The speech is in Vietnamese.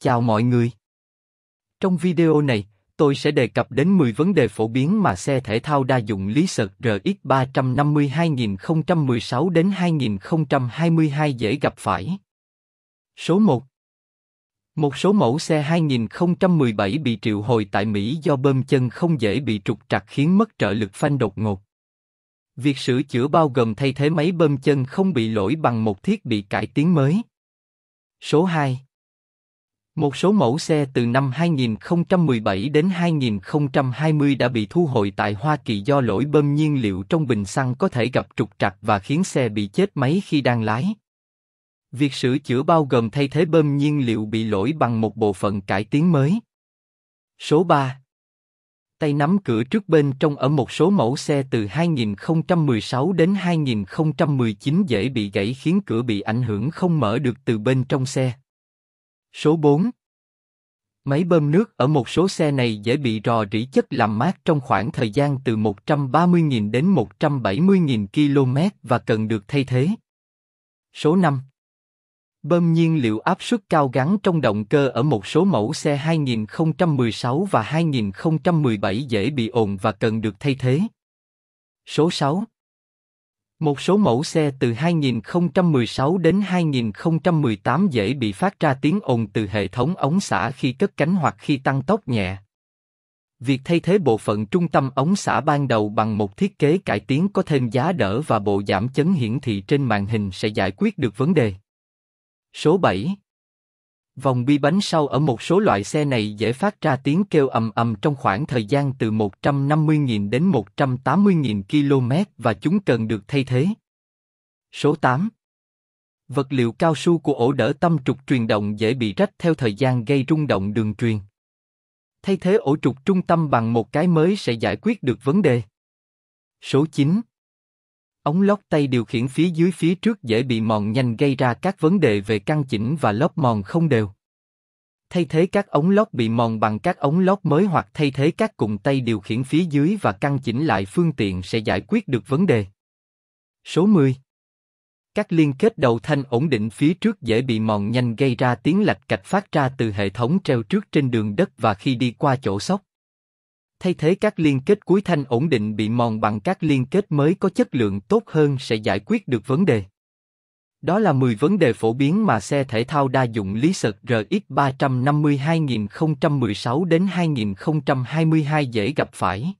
Chào mọi người. Trong video này, tôi sẽ đề cập đến 10 vấn đề phổ biến mà xe thể thao đa dụng lý Sợt RX 350 2016 đến 2022 dễ gặp phải. Số 1 Một số mẫu xe 2017 bị triệu hồi tại Mỹ do bơm chân không dễ bị trục trặc khiến mất trợ lực phanh đột ngột. Việc sửa chữa bao gồm thay thế máy bơm chân không bị lỗi bằng một thiết bị cải tiến mới. Số 2 một số mẫu xe từ năm 2017 đến 2020 đã bị thu hồi tại Hoa Kỳ do lỗi bơm nhiên liệu trong bình xăng có thể gặp trục trặc và khiến xe bị chết máy khi đang lái. Việc sửa chữa bao gồm thay thế bơm nhiên liệu bị lỗi bằng một bộ phận cải tiến mới. Số 3 tay nắm cửa trước bên trong ở một số mẫu xe từ 2016 đến 2019 dễ bị gãy khiến cửa bị ảnh hưởng không mở được từ bên trong xe. Số 4 Máy bơm nước ở một số xe này dễ bị rò rỉ chất làm mát trong khoảng thời gian từ 130.000 đến 170.000 km và cần được thay thế. Số 5 Bơm nhiên liệu áp suất cao gắn trong động cơ ở một số mẫu xe 2016 và 2017 dễ bị ồn và cần được thay thế. Số 6 một số mẫu xe từ 2016 đến 2018 dễ bị phát ra tiếng ồn từ hệ thống ống xả khi cất cánh hoặc khi tăng tốc nhẹ. Việc thay thế bộ phận trung tâm ống xả ban đầu bằng một thiết kế cải tiến có thêm giá đỡ và bộ giảm chấn hiển thị trên màn hình sẽ giải quyết được vấn đề. Số 7 Vòng bi bánh sau ở một số loại xe này dễ phát ra tiếng kêu ầm ầm trong khoảng thời gian từ 150.000 đến 180.000 km và chúng cần được thay thế. Số 8 Vật liệu cao su của ổ đỡ tâm trục truyền động dễ bị rách theo thời gian gây rung động đường truyền. Thay thế ổ trục trung tâm bằng một cái mới sẽ giải quyết được vấn đề. Số 9 Ống lót tay điều khiển phía dưới phía trước dễ bị mòn nhanh gây ra các vấn đề về căn chỉnh và lót mòn không đều. Thay thế các ống lót bị mòn bằng các ống lót mới hoặc thay thế các cụm tay điều khiển phía dưới và căn chỉnh lại phương tiện sẽ giải quyết được vấn đề. Số 10 các liên kết đầu thanh ổn định phía trước dễ bị mòn nhanh gây ra tiếng lạch cạch phát ra từ hệ thống treo trước trên đường đất và khi đi qua chỗ sóc thay thế các liên kết cuối thanh ổn định bị mòn bằng các liên kết mới có chất lượng tốt hơn sẽ giải quyết được vấn đề. Đó là 10 vấn đề phổ biến mà xe thể thao đa dụng lý sật RX 350 2016 đến 2022 dễ gặp phải.